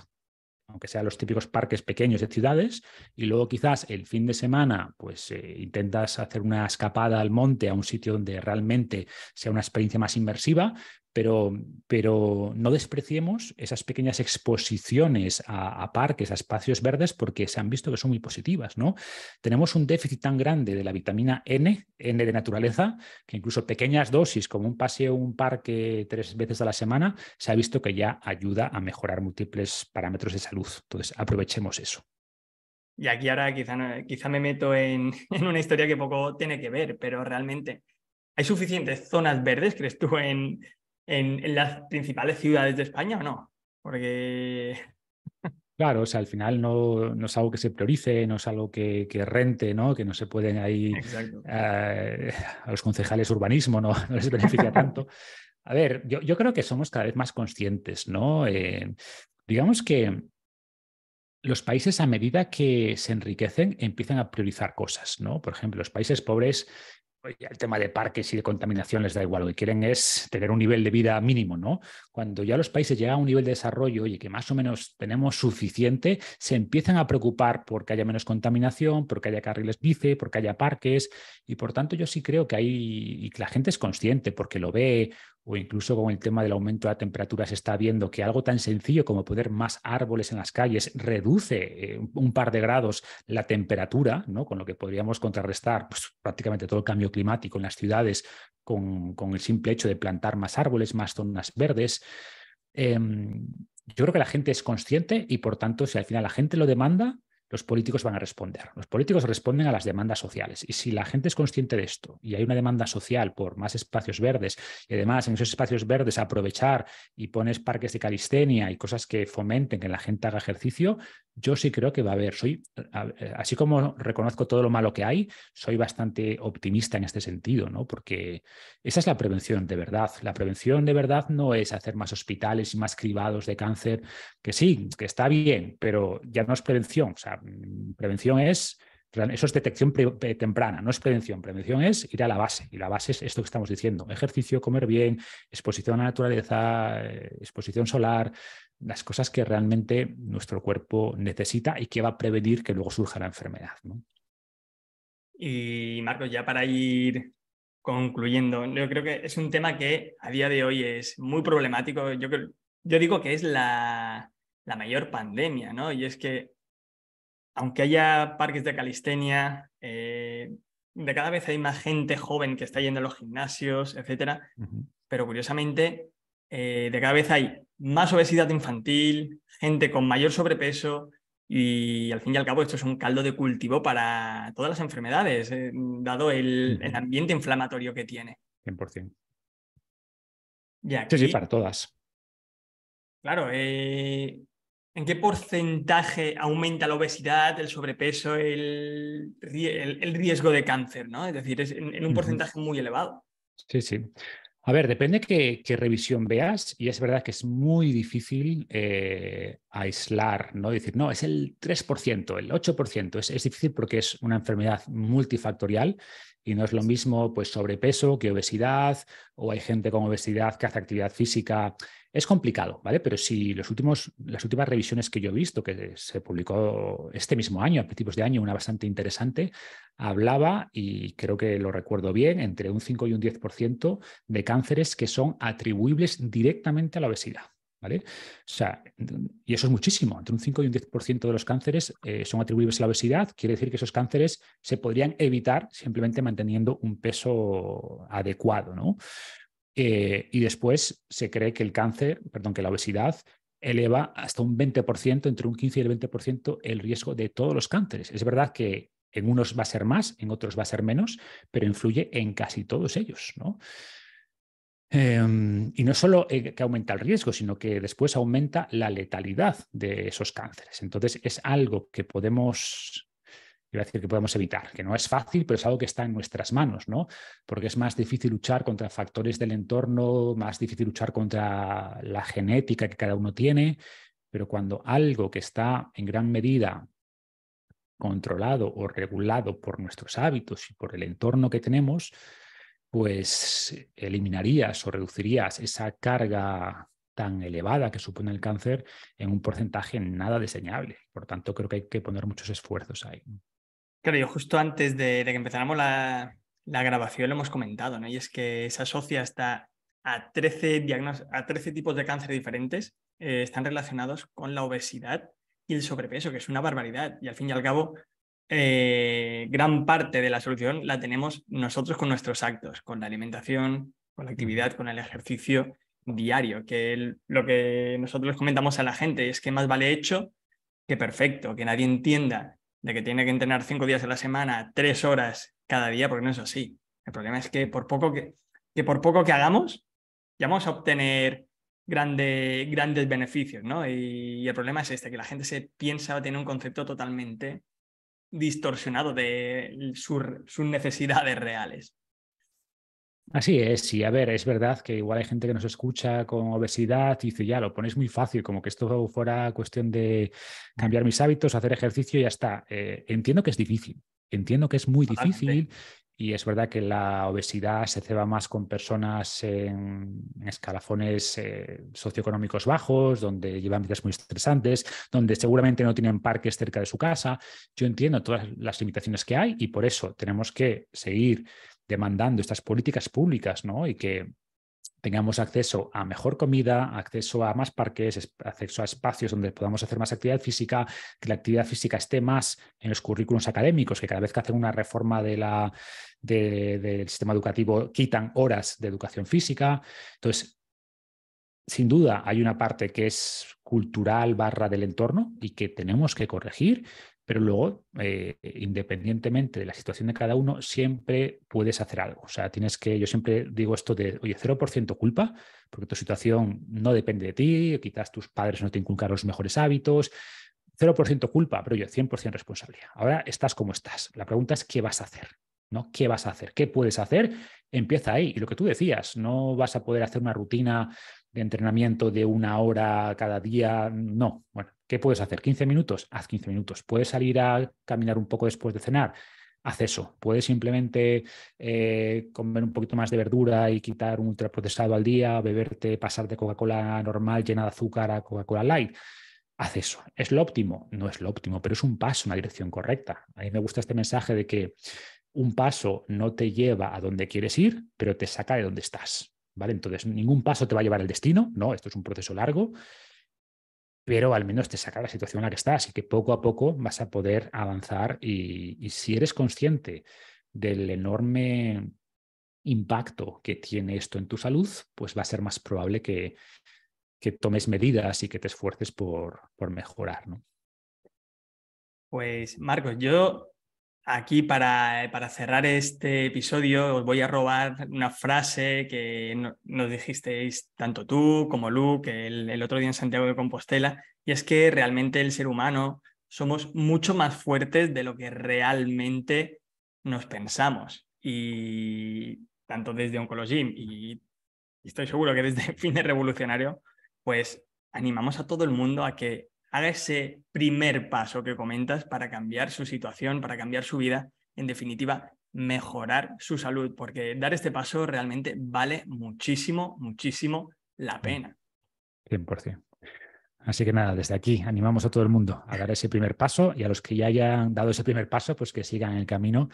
aunque sean los típicos parques pequeños de ciudades, y luego quizás el fin de semana, pues eh, intentas hacer una escapada al monte a un sitio donde realmente sea una experiencia más inmersiva, pero, pero, no despreciemos esas pequeñas exposiciones a, parques, a espacios verdes, porque se han visto que son muy positivas, ¿no? Tenemos un déficit tan grande de la vitamina N, N de naturaleza, que incluso pequeñas dosis, como un paseo, un parque tres veces a la semana, se ha visto que ya ayuda a mejorar múltiples parámetros de salud. Entonces, aprovechemos eso. Y aquí ahora quizá, quizá me meto en, en una historia que poco tiene que ver, pero realmente, ¿hay suficientes zonas verdes, crees tú, en, en, las principales ciudades de España o no? Porque Claro, o sea, al final no, no, es algo que se priorice, no es algo que, rente, ¿no? Que no se pueden ahí eh, a los concejales urbanismo, ¿no? no les beneficia tanto. A ver, yo, creo que somos cada vez más conscientes, ¿no? Eh, digamos que los países a medida que se enriquecen empiezan a priorizar cosas, ¿no? Por ejemplo, los países pobres el tema de parques y de contaminación les da igual, lo que quieren es tener un nivel de vida mínimo, ¿no? Cuando ya los países llegan a un nivel de desarrollo y que más o menos tenemos suficiente, se empiezan a preocupar porque haya menos contaminación, porque haya carriles bici, porque haya parques, y por tanto yo sí creo que hay, y que la gente es consciente porque lo ve o incluso con el tema del aumento de la temperatura se está viendo que algo tan sencillo como poner más árboles en las calles reduce eh, un par de grados la temperatura, ¿no? con lo que podríamos contrarrestar pues, prácticamente todo el cambio climático en las ciudades con, con, el simple hecho de plantar más árboles, más zonas verdes. Em, yo creo que la gente es consciente y por tanto si al final la gente lo demanda, los políticos van a responder. Los políticos responden a las demandas sociales. Y si la gente es consciente de esto y hay una demanda social por más espacios verdes y además en esos espacios verdes aprovechar y pones parques de calistenia y cosas que fomenten que la gente haga ejercicio, yo sí creo que va a haber. Soy, así como reconozco todo lo malo que hay, soy bastante optimista en este sentido, ¿no? Porque esa es la prevención de verdad. La prevención de verdad no es hacer más hospitales y más cribados de cáncer, que sí, que está bien, pero ya no es prevención. O sea, Mm, prevención es, eso es detección temprana, no es prevención. Prevención es ir a la base. Y la base es esto que estamos diciendo. Ejercicio, comer bien, exposición a la naturaleza, eh, exposición solar, las cosas que realmente nuestro cuerpo necesita y que va a prevenir que luego surja la enfermedad. Y Marcos, ya para ir concluyendo, yo creo que es un tema que a día de hoy es muy problemático. Yo, yo digo que es la, la mayor pandemia, ¿no? Y es que aunque haya parques de calistenia, eh, de cada vez hay más gente joven que está yendo a los gimnasios, etcétera, pero curiosamente eh, de cada vez hay más obesidad infantil, gente con mayor sobrepeso y al fin y al cabo esto es un caldo de cultivo para todas las enfermedades, eh, dado el, ambiente inflamatorio que tiene. 100%. sí, sí, para todas. Claro, eh, ¿En qué porcentaje aumenta la obesidad, el sobrepeso, el, riesgo de cáncer? ¿no? Es decir, es en, un porcentaje muy elevado. Sí, sí. A ver, depende qué, revisión veas y es verdad que es muy difícil eh, aislar, ¿no? Decir, no, es el 3%, el 8%. Es, es difícil porque es una enfermedad multifactorial y no es lo mismo pues sobrepeso que obesidad o hay gente con obesidad que hace actividad física es complicado, ¿vale? Pero si los últimos, las últimas revisiones que yo he visto, que se publicó este mismo año, a principios de año, una bastante interesante, hablaba, y creo que lo recuerdo bien, entre un 5 y un 10% de cánceres que son atribuibles directamente a la obesidad. ¿Vale? O sea, y eso es muchísimo. Entre un 5 y un 10% de los cánceres eh, son atribuibles a la obesidad. Quiere decir que esos cánceres se podrían evitar simplemente manteniendo un peso adecuado, ¿no? Eh, y después se cree que el cáncer, perdón, que la obesidad eleva hasta un 20%, entre un 15 y el 20% el riesgo de todos los cánceres. Es verdad que en unos va a ser más, en otros va a ser menos, pero influye en casi todos ellos, ¿no? Em, y no solo eh, que aumenta el riesgo, sino que después aumenta la letalidad de esos cánceres. Entonces es algo que podemos iba a decir que podemos evitar, que no es fácil, pero es algo que está en nuestras manos, ¿no? Porque es más difícil luchar contra factores del entorno, más difícil luchar contra la genética que cada uno tiene, pero cuando algo que está en gran medida controlado o regulado por nuestros hábitos y por el entorno que tenemos, pues eliminarías o reducirías esa carga tan elevada que supone el cáncer en un porcentaje nada diseñable. Por tanto, creo que hay que poner muchos esfuerzos ahí. Claro, yo justo antes de, que empezáramos la, grabación lo hemos comentado, ¿no? Y es que se asocia hasta a 13, a tipos de cáncer diferentes, eh, están relacionados con la obesidad y el sobrepeso, que es una barbaridad. Y al fin y al cabo, eh, gran parte de la solución la tenemos nosotros con nuestros actos, con la alimentación, con la actividad, con el ejercicio diario, que lo que nosotros comentamos a la gente es que más vale hecho que perfecto, que nadie entienda de que tiene que entrenar cinco días a la semana, tres horas cada día, porque no es así. El problema es que por poco que, que, por poco que hagamos, ya vamos a obtener grandes beneficios, ¿no? Y, el problema es este, que la gente se piensa, o tiene un concepto totalmente distorsionado de sus necesidades reales. Así es, sí. a ver, es verdad que igual hay gente que nos escucha con obesidad y dice, ya, lo ponéis muy fácil, como que esto fuera cuestión de cambiar mis hábitos, hacer ejercicio y ya está. Eh, entiendo que es difícil, entiendo que es muy difícil y es verdad que la obesidad se ceba más con personas en, escalafones eh, socioeconómicos bajos, donde llevan vidas muy estresantes, donde seguramente no tienen parques cerca de su casa. Yo entiendo todas las limitaciones que hay y por eso tenemos que seguir demandando estas políticas públicas, ¿no? Y que tengamos acceso a mejor comida, acceso a más parques, acceso a espacios donde podamos hacer más actividad física, que la actividad física esté más en los currículos académicos, que cada vez que hacen una reforma del sistema educativo quitan horas de educación física. Entonces, sin duda hay una parte que es cultural barra del entorno y que tenemos que corregir, pero luego, eh, independientemente de la situación de cada uno, siempre puedes hacer algo. O sea, tienes que, yo siempre digo esto de, oye, 0% culpa, porque tu situación no depende de ti, quizás tus padres no te inculcaron los mejores hábitos, 0% culpa, pero yo 100% responsabilidad. Ahora estás como estás. La pregunta es, ¿qué vas a hacer? ¿no? ¿Qué vas a hacer? ¿Qué puedes hacer? Empieza ahí. Y lo que tú decías, no vas a poder hacer una rutina de entrenamiento de una hora cada día, no. Bueno, ¿Qué puedes hacer? ¿15 minutos? Haz 15 minutos. ¿Puedes salir a caminar un poco después de cenar? Haz eso. ¿Puedes simplemente eh, comer un poquito más de verdura y quitar un ultraprocesado al día, beberte, pasar de Coca-Cola normal llena de azúcar a Coca-Cola light? Haz eso. ¿Es lo óptimo? No es lo óptimo, pero es un paso en la dirección correcta. A mí me gusta este mensaje de que un paso no te lleva a donde quieres ir, pero te saca de donde estás. ¿Vale? Entonces, ningún paso te va a llevar al destino, no, esto es un proceso largo, pero al menos te saca la situación en la que estás y que poco a poco vas a poder avanzar y, si eres consciente del enorme impacto que tiene esto en tu salud, pues va a ser más probable que, que tomes medidas y que te esfuerces por, por mejorar. ¿no? Pues Marcos, yo Aquí para, para, cerrar este episodio os voy a robar una frase que nos dijisteis tanto tú como Luke el, otro día en Santiago de Compostela, y es que realmente el ser humano somos mucho más fuertes de lo que realmente nos pensamos. Y tanto desde Oncologim y, y estoy seguro que desde Fines Revolucionario, pues animamos a todo el mundo a que haga ese primer paso que comentas para cambiar su situación, para cambiar su vida, en definitiva, mejorar su salud, porque dar este paso realmente vale muchísimo, muchísimo la mm. pena. 100%. Así que nada, desde aquí animamos a todo el mundo a dar ese primer paso y a los que ya hayan dado ese primer paso, pues que sigan el camino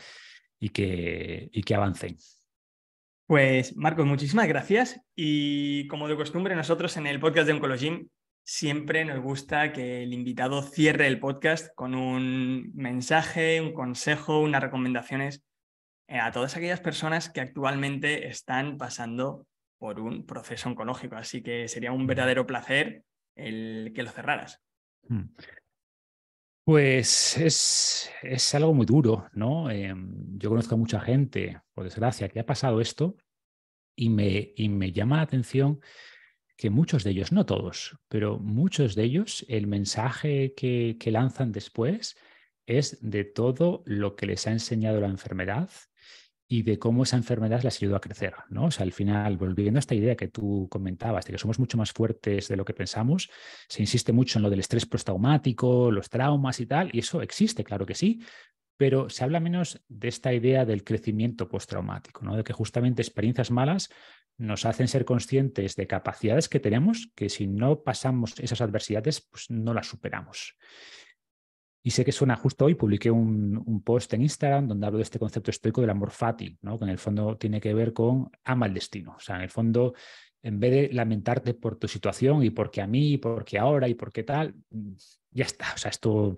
y que, y que avancen. Pues Marcos, muchísimas gracias y como de costumbre nosotros en el podcast de Oncologim siempre nos gusta que el invitado cierre el podcast con un mensaje, un consejo, unas recomendaciones eh, a todas aquellas personas que actualmente están pasando por un proceso oncológico. Así que sería un verdadero placer el que lo cerraras. Hmm. Pues es, algo muy duro, ¿no? Eh, yo conozco a mucha gente, por desgracia, que ha pasado esto y me, y me llama la atención que muchos de ellos, no todos, pero muchos de ellos, el mensaje que, lanzan después es de todo lo que les ha enseñado la enfermedad y de cómo esa enfermedad les ayudó a crecer, ¿no? O sea, al final, volviendo a esta idea que tú comentabas, de que somos mucho más fuertes de lo que pensamos, se insiste mucho en lo del estrés postraumático, los traumas y tal, y eso existe, claro que sí, pero se habla menos de esta idea del crecimiento postraumático, ¿no? de que justamente experiencias malas nos hacen ser conscientes de capacidades que tenemos, que si no pasamos esas adversidades, pues no las superamos. Y sé que suena justo hoy, publiqué un, post en Instagram donde hablo de este concepto estoico del amor fácil, ¿no? que en el fondo tiene que ver con ama el destino. O sea, en el fondo en vez de lamentarte por tu situación y por qué a mí, porque ahora y por qué tal, mm, ya está. O sea, esto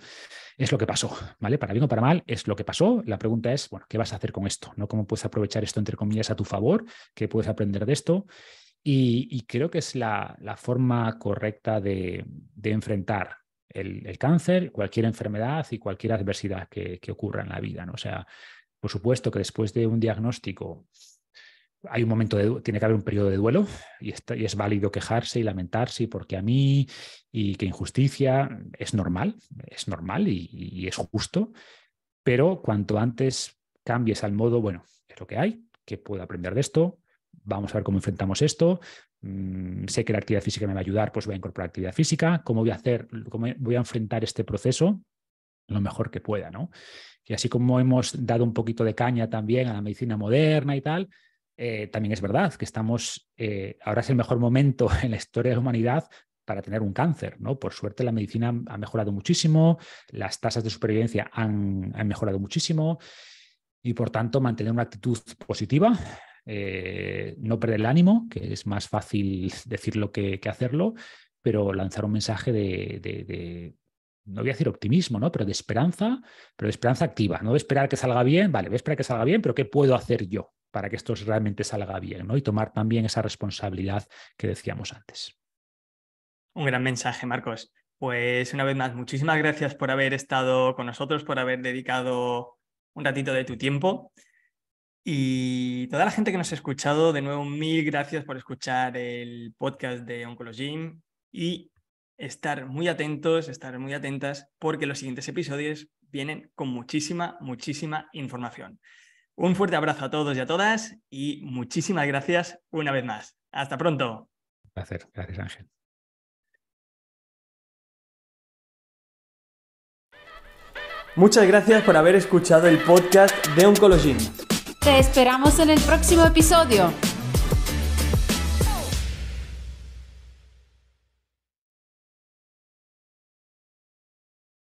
es lo que pasó, ¿vale? Para bien o para mal, es lo que pasó. La pregunta es, bueno, ¿qué vas a hacer con esto? ¿Cómo puedes aprovechar esto, entre comillas, a tu favor? ¿Qué puedes aprender de esto? Y, creo que es la, forma correcta de, enfrentar el, cáncer, cualquier enfermedad y cualquier adversidad que, que ocurra en la vida, ¿no? O sea, por supuesto que después de un diagnóstico hay un momento de, tiene que haber un periodo de duelo y, es válido quejarse y lamentarse porque a mí y qué injusticia es normal, es normal y, es justo, pero cuanto antes cambies al modo, bueno, es lo que hay, que puedo aprender de esto, vamos a ver cómo enfrentamos esto, mm, sé que la actividad física me va a ayudar, pues voy a incorporar actividad física, cómo voy a hacer, cómo voy a enfrentar este proceso lo mejor que pueda, ¿no? Y así como hemos dado un poquito de caña también a la medicina moderna y tal, eh, también es verdad que estamos, eh, ahora es el mejor momento en la historia de la humanidad para tener un cáncer, ¿no? Por suerte la medicina ha mejorado muchísimo, las tasas de supervivencia han, mejorado muchísimo y por tanto mantener una actitud positiva, eh, no perder el ánimo, que es más fácil decirlo que, hacerlo, pero lanzar un mensaje de, no voy a decir optimismo, ¿no? Pero de esperanza, pero de esperanza activa. No voy esperar que salga bien, vale, voy a esperar que salga bien, pero ¿qué puedo hacer yo? para que esto realmente salga bien, ¿no? Y tomar también esa responsabilidad que decíamos antes. Un gran mensaje, Marcos. Pues una vez más, muchísimas gracias por haber estado con nosotros, por haber dedicado un ratito de tu tiempo. Y toda la gente que nos ha escuchado, de nuevo, mil gracias por escuchar el podcast de Jim y estar muy atentos, estar muy atentas, porque los siguientes episodios vienen con muchísima, muchísima información. Un fuerte abrazo a todos y a todas y muchísimas gracias una vez más. Hasta pronto. Un placer. Gracias, Ángel. Muchas gracias por haber escuchado el podcast de Oncologin. Te esperamos en el próximo episodio.